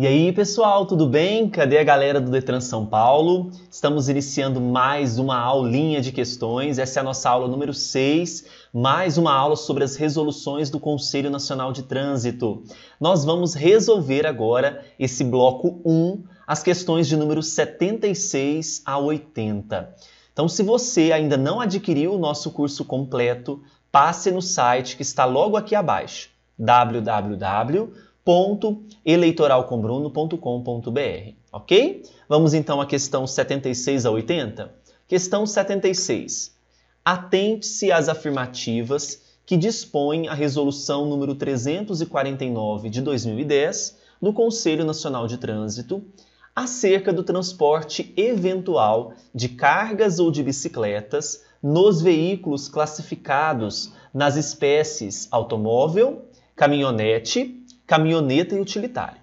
E aí, pessoal, tudo bem? Cadê a galera do Detran São Paulo? Estamos iniciando mais uma aulinha de questões. Essa é a nossa aula número 6, mais uma aula sobre as resoluções do Conselho Nacional de Trânsito. Nós vamos resolver agora esse bloco 1, as questões de número 76 a 80. Então, se você ainda não adquiriu o nosso curso completo, passe no site que está logo aqui abaixo, www www.eleitoralcombruno.com.br, ok? Vamos então à questão 76 a 80. Questão 76. Atente-se às afirmativas que dispõem a resolução número 349 de 2010 do Conselho Nacional de Trânsito acerca do transporte eventual de cargas ou de bicicletas nos veículos classificados nas espécies automóvel, caminhonete, caminhoneta e utilitário.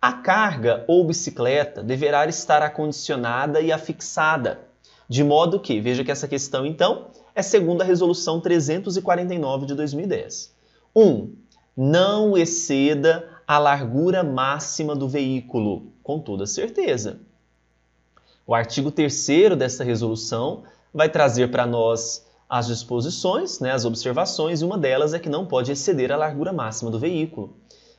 A carga ou bicicleta deverá estar acondicionada e afixada, de modo que, veja que essa questão então é segundo a resolução 349 de 2010. 1. Um, não exceda a largura máxima do veículo, com toda certeza. O artigo 3 dessa resolução vai trazer para nós as disposições, né, as observações, e uma delas é que não pode exceder a largura máxima do veículo.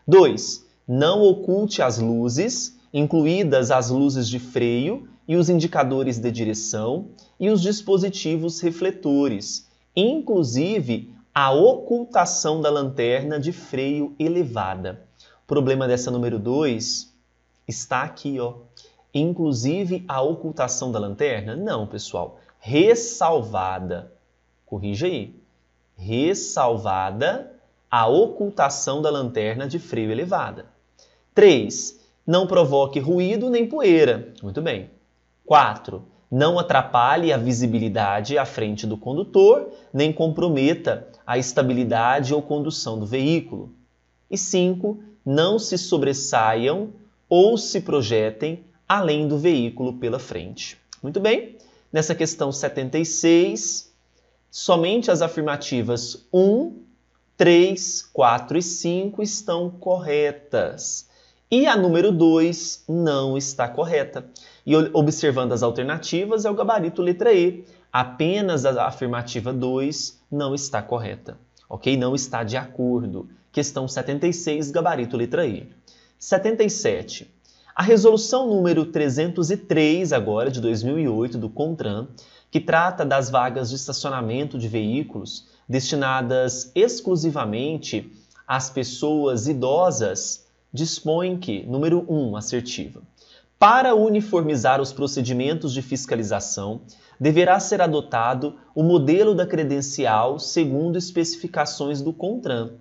2. Não oculte as luzes, incluídas as luzes de freio e os indicadores de direção e os dispositivos refletores, inclusive a ocultação da lanterna de freio elevada. O problema dessa número 2 está aqui, ó. Inclusive a ocultação da lanterna? Não, pessoal. Ressalvada. Corrija aí. Ressalvada a ocultação da lanterna de freio elevada. 3. Não provoque ruído nem poeira. Muito bem. 4. Não atrapalhe a visibilidade à frente do condutor, nem comprometa a estabilidade ou condução do veículo. E 5. Não se sobressaiam ou se projetem além do veículo pela frente. Muito bem. Nessa questão 76, somente as afirmativas 1 3, 4 e 5 estão corretas. E a número 2 não está correta. E observando as alternativas, é o gabarito letra E. Apenas a afirmativa 2 não está correta. Ok? Não está de acordo. Questão 76, gabarito letra E. 77. A resolução número 303, agora de 2008, do CONTRAN, que trata das vagas de estacionamento de veículos, destinadas exclusivamente às pessoas idosas, dispõe que, número 1, um, assertiva. Para uniformizar os procedimentos de fiscalização, deverá ser adotado o modelo da credencial segundo especificações do CONTRAN.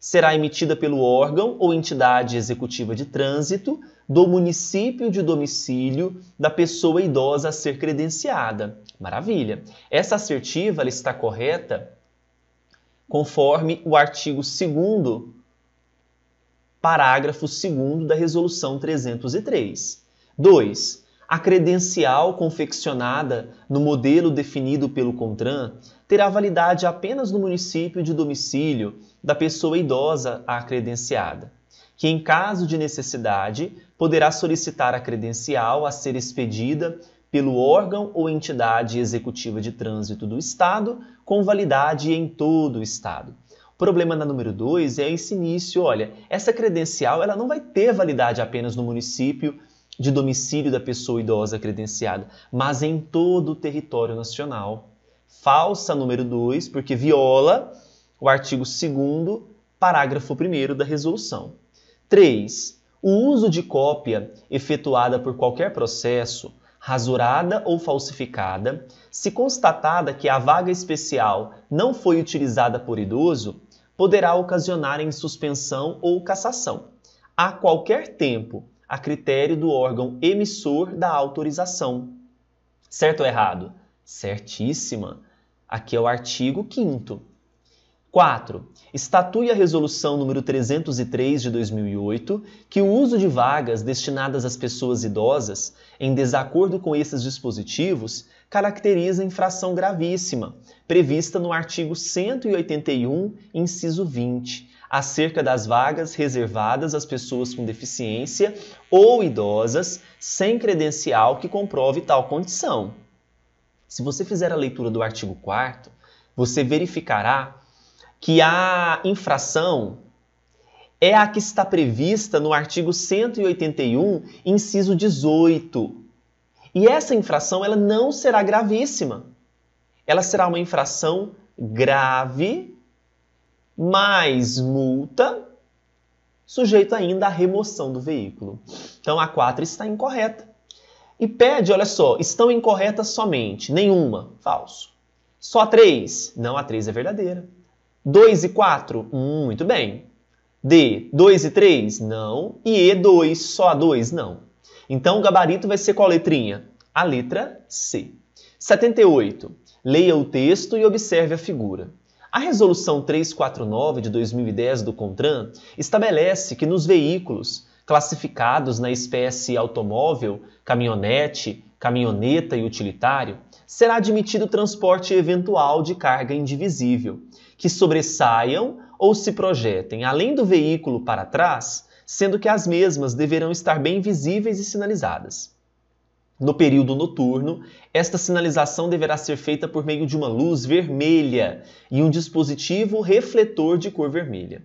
Será emitida pelo órgão ou entidade executiva de trânsito do município de domicílio da pessoa idosa a ser credenciada. Maravilha! Essa assertiva está correta conforme o artigo 2 parágrafo 2 da Resolução 303. 2. A credencial confeccionada no modelo definido pelo CONTRAN terá validade apenas no município de domicílio da pessoa idosa a credenciada, que, em caso de necessidade, poderá solicitar a credencial a ser expedida pelo órgão ou entidade executiva de trânsito do Estado, com validade em todo o Estado. O problema da número 2 é esse início, olha, essa credencial ela não vai ter validade apenas no município de domicílio da pessoa idosa credenciada, mas em todo o território nacional. Falsa número 2, porque viola o artigo 2 parágrafo 1 da resolução. 3. O uso de cópia efetuada por qualquer processo rasurada ou falsificada, se constatada que a vaga especial não foi utilizada por idoso, poderá ocasionar em suspensão ou cassação, a qualquer tempo, a critério do órgão emissor da autorização. Certo ou errado? Certíssima. Aqui é o artigo 5 4. Estatue a Resolução número 303 de 2008, que o uso de vagas destinadas às pessoas idosas, em desacordo com esses dispositivos, caracteriza infração gravíssima, prevista no artigo 181, inciso 20, acerca das vagas reservadas às pessoas com deficiência ou idosas sem credencial que comprove tal condição. Se você fizer a leitura do artigo 4, você verificará que a infração é a que está prevista no artigo 181, inciso 18. E essa infração ela não será gravíssima. Ela será uma infração grave mais multa, sujeito ainda à remoção do veículo. Então a 4 está incorreta. E pede, olha só, estão incorretas somente, nenhuma, falso. Só a 3, não a 3 é verdadeira. 2 e 4? Hum, muito bem. D, 2 e 3? Não. E E2, só A2? Não. Então, o gabarito vai ser qual letrinha? A letra C. 78. Leia o texto e observe a figura. A Resolução 349 de 2010 do CONTRAN estabelece que nos veículos classificados na espécie automóvel, caminhonete, caminhoneta e utilitário, será admitido transporte eventual de carga indivisível, que sobressaiam ou se projetem além do veículo para trás, sendo que as mesmas deverão estar bem visíveis e sinalizadas. No período noturno, esta sinalização deverá ser feita por meio de uma luz vermelha e um dispositivo refletor de cor vermelha.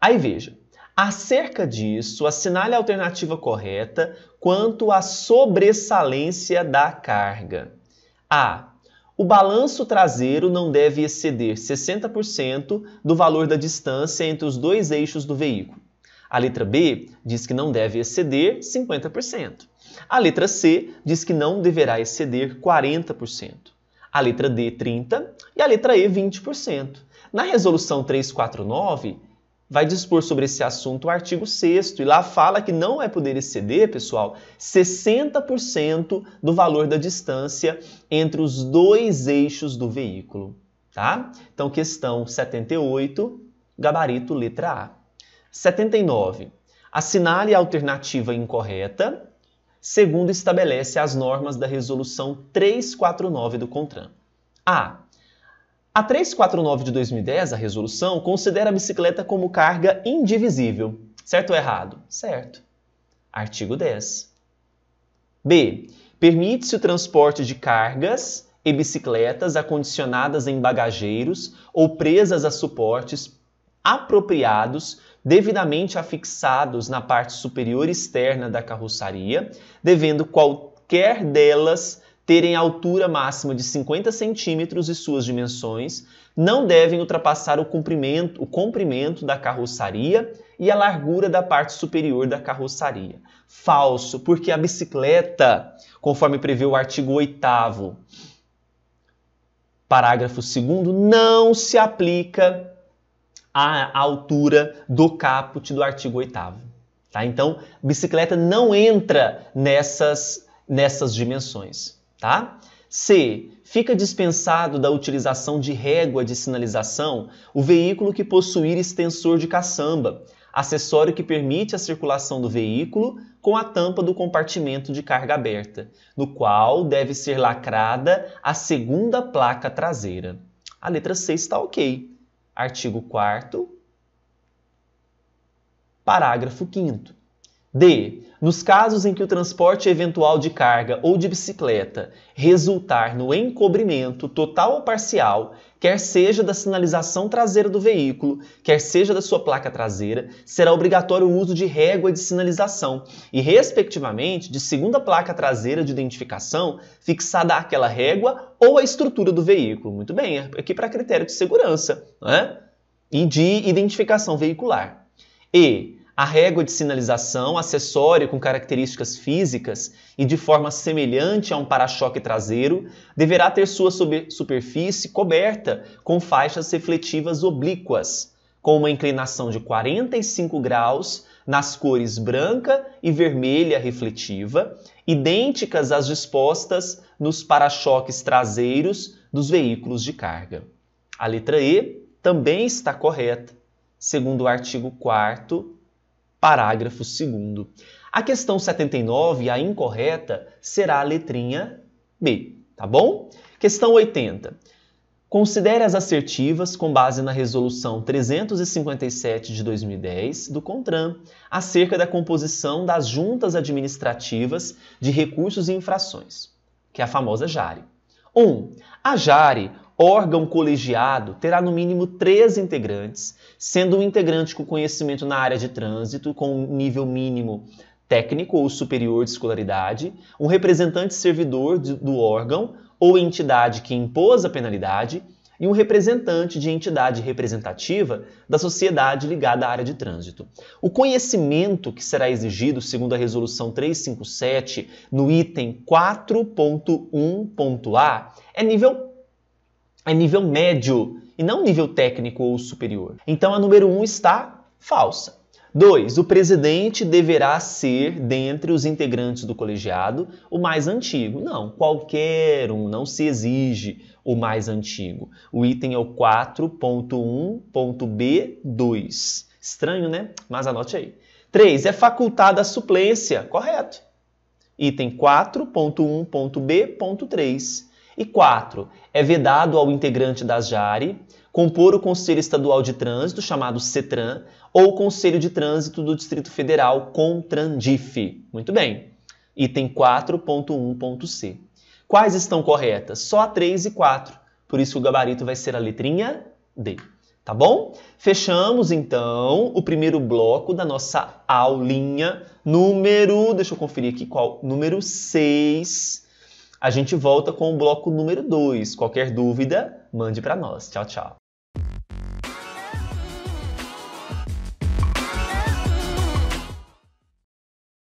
Aí veja, acerca disso, assinale a alternativa correta quanto à sobressalência da carga. A. O balanço traseiro não deve exceder 60% do valor da distância entre os dois eixos do veículo. A letra B diz que não deve exceder 50%. A letra C diz que não deverá exceder 40%. A letra D, 30%. E a letra E, 20%. Na resolução 349, vai dispor sobre esse assunto o artigo 6 e lá fala que não é poder exceder, pessoal, 60% do valor da distância entre os dois eixos do veículo, tá? Então, questão 78, gabarito letra A. 79. Assinale a alternativa incorreta, segundo estabelece as normas da resolução 349 do CONTRAN. A. A 349 de 2010, a resolução, considera a bicicleta como carga indivisível. Certo ou errado? Certo. Artigo 10. B. Permite-se o transporte de cargas e bicicletas acondicionadas em bagageiros ou presas a suportes apropriados, devidamente afixados na parte superior externa da carroçaria, devendo qualquer delas terem altura máxima de 50 centímetros e suas dimensões não devem ultrapassar o comprimento, o comprimento da carroçaria e a largura da parte superior da carroçaria. Falso, porque a bicicleta, conforme prevê o artigo 8 parágrafo 2 não se aplica à altura do caput do artigo 8 tá? Então, bicicleta não entra nessas nessas dimensões tá? C. Fica dispensado da utilização de régua de sinalização o veículo que possuir extensor de caçamba, acessório que permite a circulação do veículo com a tampa do compartimento de carga aberta, no qual deve ser lacrada a segunda placa traseira. A letra C está ok. Artigo 4 parágrafo 5 D. Nos casos em que o transporte eventual de carga ou de bicicleta resultar no encobrimento total ou parcial, quer seja da sinalização traseira do veículo, quer seja da sua placa traseira, será obrigatório o uso de régua de sinalização e, respectivamente, de segunda placa traseira de identificação fixada àquela régua ou à estrutura do veículo. Muito bem, é aqui para critério de segurança né? e de identificação veicular. E a régua de sinalização, acessório com características físicas e de forma semelhante a um para-choque traseiro, deverá ter sua superfície coberta com faixas refletivas oblíquas, com uma inclinação de 45 graus nas cores branca e vermelha refletiva, idênticas às dispostas nos para-choques traseiros dos veículos de carga. A letra E também está correta, segundo o artigo 4 Parágrafo 2. A questão 79, a incorreta, será a letrinha B, tá bom? Questão 80. Considere as assertivas com base na resolução 357 de 2010 do CONTRAN, acerca da composição das juntas administrativas de recursos e infrações, que é a famosa JARE. 1. Um, a JARE órgão colegiado terá no mínimo três integrantes, sendo um integrante com conhecimento na área de trânsito, com um nível mínimo técnico ou superior de escolaridade, um representante servidor do órgão ou entidade que impôs a penalidade e um representante de entidade representativa da sociedade ligada à área de trânsito. O conhecimento que será exigido, segundo a resolução 357, no item 4.1.a, é nível é nível médio e não nível técnico ou superior. Então a número 1 um está falsa. 2. O presidente deverá ser, dentre os integrantes do colegiado, o mais antigo. Não, qualquer um, não se exige o mais antigo. O item é o 4.1.b2. Estranho, né? Mas anote aí. 3. É facultada a suplência. Correto. Item 4.1.b.3. E quatro É vedado ao integrante da JARE compor o Conselho Estadual de Trânsito, chamado CETRAN, ou Conselho de Trânsito do Distrito Federal, com TRANDIF. Muito bem. Item 4.1.c. Quais estão corretas? Só a 3 e 4. Por isso o gabarito vai ser a letrinha D. Tá bom? Fechamos então o primeiro bloco da nossa aulinha número, deixa eu conferir aqui qual, número 6 a gente volta com o bloco número 2. Qualquer dúvida, mande para nós. Tchau, tchau.